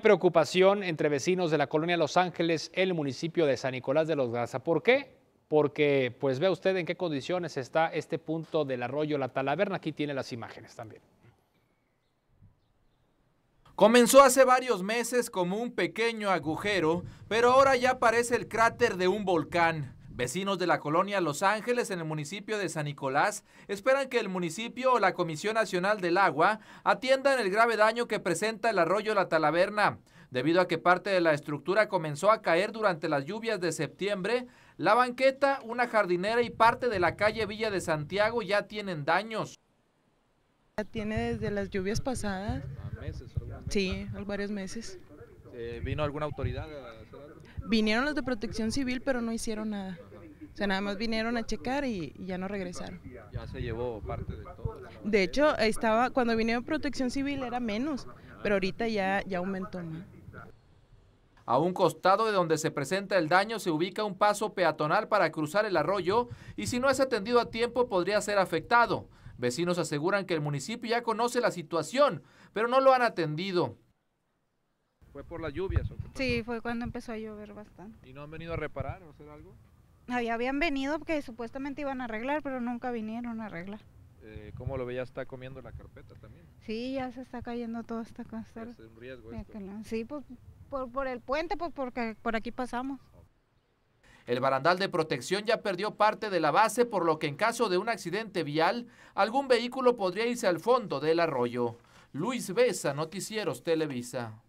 preocupación entre vecinos de la colonia Los Ángeles, el municipio de San Nicolás de los Garza. ¿Por qué? Porque, pues vea usted en qué condiciones está este punto del arroyo La Talaverna. Aquí tiene las imágenes también. Comenzó hace varios meses como un pequeño agujero, pero ahora ya parece el cráter de un volcán. Vecinos de la colonia Los Ángeles en el municipio de San Nicolás esperan que el municipio o la Comisión Nacional del Agua atiendan el grave daño que presenta el arroyo La Talaverna. Debido a que parte de la estructura comenzó a caer durante las lluvias de septiembre, la banqueta, una jardinera y parte de la calle Villa de Santiago ya tienen daños. Ya tiene desde las lluvias pasadas. Sí, varios meses. Eh, ¿Vino alguna autoridad? Vinieron los de protección civil, pero no hicieron nada nada más vinieron a checar y, ya no regresaron. Ya se llevó parte de todo. De hecho, estaba, cuando vinieron Protección Civil era menos, pero ahorita ya, ya aumentó A un costado de donde se presenta el daño se ubica un paso peatonal para cruzar el arroyo y si no es atendido a tiempo podría ser afectado. Vecinos aseguran que el municipio ya conoce la situación, pero no lo han atendido. ¿Fue por las lluvias? O qué sí, fue cuando empezó a llover bastante. ¿Y no han venido a reparar o hacer algo? habían venido porque supuestamente iban a arreglar, pero nunca vinieron a arreglar. Eh, ¿Cómo lo ve? está comiendo la carpeta también. Sí, ya se está cayendo toda esta casa. Es un riesgo Sí, pues, por, por, el puente, pues porque por aquí pasamos. El barandal de protección ya perdió parte de la base, por lo que en caso de un accidente vial, algún vehículo podría irse al fondo del arroyo. Luis Besa, Noticieros Televisa.